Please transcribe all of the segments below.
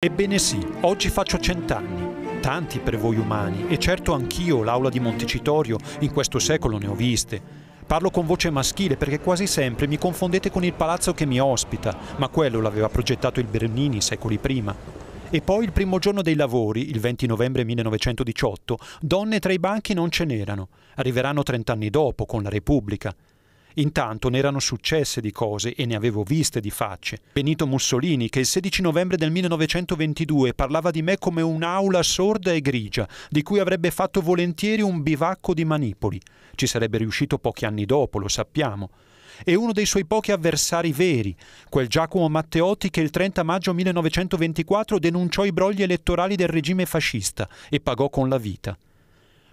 Ebbene sì, oggi faccio cent'anni, tanti per voi umani, e certo anch'io l'aula di Montecitorio in questo secolo ne ho viste. Parlo con voce maschile perché quasi sempre mi confondete con il palazzo che mi ospita, ma quello l'aveva progettato il Bernini secoli prima. E poi il primo giorno dei lavori, il 20 novembre 1918, donne tra i banchi non ce n'erano. Arriveranno trent'anni dopo, con la Repubblica. Intanto ne erano successe di cose e ne avevo viste di facce. Benito Mussolini, che il 16 novembre del 1922 parlava di me come un'aula sorda e grigia, di cui avrebbe fatto volentieri un bivacco di manipoli. Ci sarebbe riuscito pochi anni dopo, lo sappiamo e uno dei suoi pochi avversari veri, quel Giacomo Matteotti che il 30 maggio 1924 denunciò i brogli elettorali del regime fascista e pagò con la vita.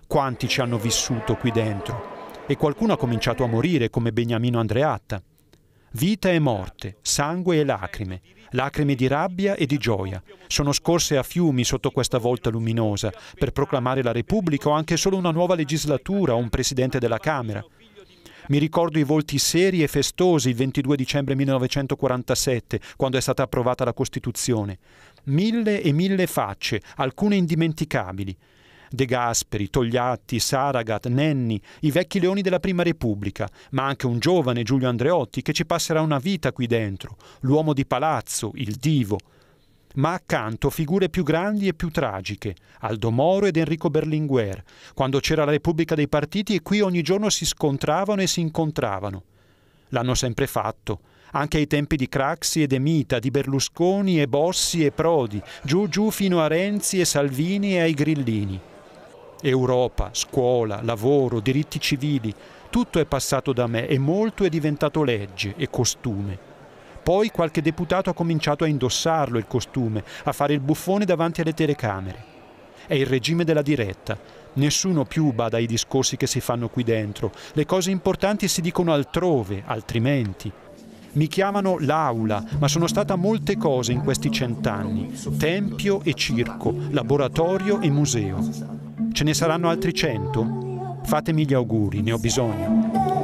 Quanti ci hanno vissuto qui dentro? e qualcuno ha cominciato a morire come Beniamino Andreatta. Vita e morte, sangue e lacrime, lacrime di rabbia e di gioia, sono scorse a fiumi sotto questa volta luminosa per proclamare la Repubblica o anche solo una nuova legislatura o un presidente della Camera. Mi ricordo i volti seri e festosi il 22 dicembre 1947, quando è stata approvata la Costituzione. Mille e mille facce, alcune indimenticabili. De Gasperi, Togliatti, Saragat, Nenni, i vecchi leoni della Prima Repubblica, ma anche un giovane Giulio Andreotti che ci passerà una vita qui dentro, l'uomo di palazzo, il divo, ma accanto figure più grandi e più tragiche, Aldo Moro ed Enrico Berlinguer, quando c'era la Repubblica dei Partiti e qui ogni giorno si scontravano e si incontravano. L'hanno sempre fatto, anche ai tempi di Craxi ed Emita, di Berlusconi e Bossi e Prodi, giù giù fino a Renzi e Salvini e ai Grillini. Europa, scuola, lavoro, diritti civili, tutto è passato da me e molto è diventato legge e costume. Poi qualche deputato ha cominciato a indossarlo il costume, a fare il buffone davanti alle telecamere. È il regime della diretta. Nessuno più bada ai discorsi che si fanno qui dentro. Le cose importanti si dicono altrove, altrimenti. Mi chiamano l'aula, ma sono stata molte cose in questi cent'anni. Tempio e circo, laboratorio e museo. Ce ne saranno altri cento? Fatemi gli auguri, ne ho bisogno.